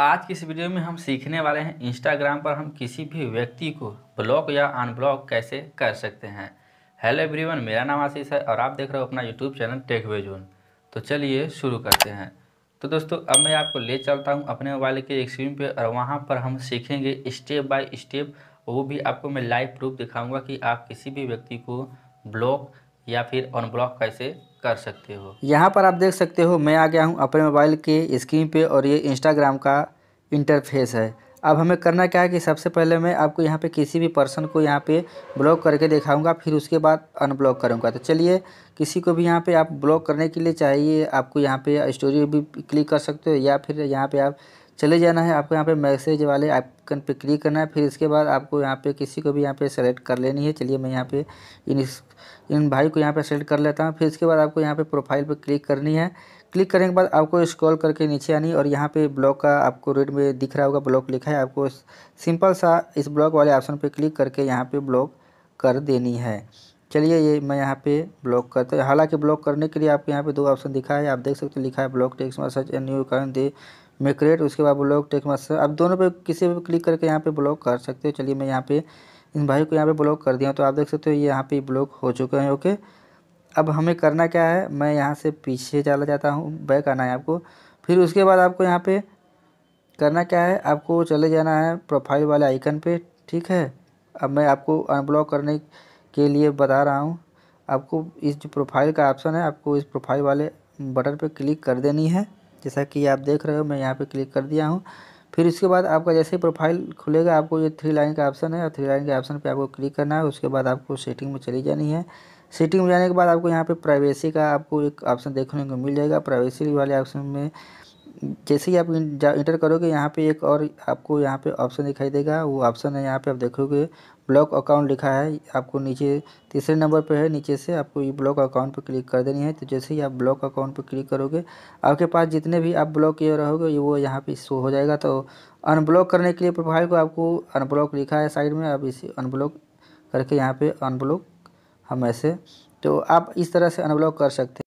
आज की इस वीडियो में हम सीखने वाले हैं इंस्टाग्राम पर हम किसी भी व्यक्ति को ब्लॉक या अनब्लॉक कैसे कर सकते हैं हेलो एवरीवन मेरा नाम आशीष है और आप देख रहे हो अपना यूट्यूब चैनल टेक जोन तो चलिए शुरू करते हैं तो दोस्तों अब मैं आपको ले चलता हूँ अपने मोबाइल के स्क्रीन पर और वहाँ पर हम सीखेंगे स्टेप बाय स्टेप वो भी आपको मैं लाइव प्रूफ दिखाऊँगा कि आप किसी भी व्यक्ति को ब्लॉक या फिर अनब्लॉक कैसे कर सकते हो यहाँ पर आप देख सकते हो मैं आ गया हूँ अपने मोबाइल के स्क्रीन पे और ये इंस्टाग्राम का इंटरफेस है अब हमें करना क्या है कि सबसे पहले मैं आपको यहाँ पे किसी भी पर्सन को यहाँ पे ब्लॉक करके दिखाऊंगा फिर उसके बाद अनब्लॉक करूँगा तो चलिए किसी को भी यहाँ पे आप ब्लॉक करने के लिए चाहिए आपको यहाँ पे स्टोरी भी क्लिक कर सकते हो या फिर यहाँ पे आप चले जाना है आपको यहाँ पे मैसेज वाले आइकन पे क्लिक करना है फिर इसके बाद आपको यहाँ पे किसी को भी यहाँ पे सेलेक्ट कर लेनी है चलिए मैं यहाँ पे इन इन भाई को यहाँ पे सेलेक्ट कर लेता हूँ फिर इसके बाद आपको यहाँ पे प्रोफाइल पे क्लिक करनी है क्लिक करने के बाद आपको स्क्रॉल करके नीचे आनी और यहाँ पे ब्लॉक का आपको रेड में दिख रहा होगा ब्लॉक लिखा है आपको सिंपल सा इस ब्लॉक वाले ऑप्शन पर क्लिक करके यहाँ पर ब्लॉक कर देनी है चलिए ये मैं यहाँ पे ब्लॉक करता हूँ हालांकि ब्लॉक करने के लिए आपको यहाँ पे दो ऑप्शन दिखा है आप देख सकते हो लिखा है ब्लॉक टेक्स में सर्च एंड न्यू कारण दे मे क्रिएट उसके बाद ब्लॉक टेक्स में सर्च आप दोनों पे किसी भी क्लिक करके यहाँ पे ब्लॉक कर सकते हो चलिए मैं यहाँ पे इन भाई को यहाँ पे ब्लॉक कर दिया तो आप देख सकते हो ये यहाँ पर ब्लॉक हो चुके हैं ओके अब हमें करना क्या है मैं यहाँ से पीछे चला जाता हूँ बैक आना है आपको फिर उसके बाद आपको यहाँ पर करना क्या है आपको चले जाना है प्रोफाइल वाले आइकन पर ठीक है अब मैं आपको अनब्लॉक करने के लिए बता रहा हूँ आपको इस जो प्रोफाइल का ऑप्शन है आपको इस प्रोफाइल वाले बटन पर क्लिक कर देनी है जैसा कि आप देख रहे हो मैं यहाँ पर क्लिक कर दिया हूँ फिर इसके बाद आपका जैसे ही प्रोफाइल खुलेगा आपको ये थ्री लाइन का ऑप्शन है और थ्री लाइन के ऑप्शन पे आपको क्लिक करना है उसके बाद आपको सेटिंग में चली जानी है सेटिंग में जाने के बाद आपको यहाँ पे प्राइवेसी का आपको एक ऑप्शन देखने को मिल जाएगा प्राइवेसी वाले ऑप्शन में जैसे ही आप इंटर करोगे यहाँ पे एक और आपको यहाँ पे ऑप्शन दिखाई देगा वो ऑप्शन है यहाँ पे आप देखोगे ब्लॉक अकाउंट लिखा है आपको नीचे तीसरे नंबर पे है नीचे से आपको ये ब्लॉक अकाउंट पे क्लिक कर देनी है तो जैसे ही आप ब्लॉक अकाउंट पे क्लिक करोगे आपके पास जितने भी आप ब्लॉक किए रहोगे वो यहाँ पे शो हो जाएगा तो अनब्लॉक करने के लिए प्रोफाइल को आपको अनब्लॉक लिखा है साइड में आप इसे अनब्लॉक करके यहाँ पर अनब्लॉक हम ऐसे तो आप इस तरह से अनब्लॉक कर सकते हैं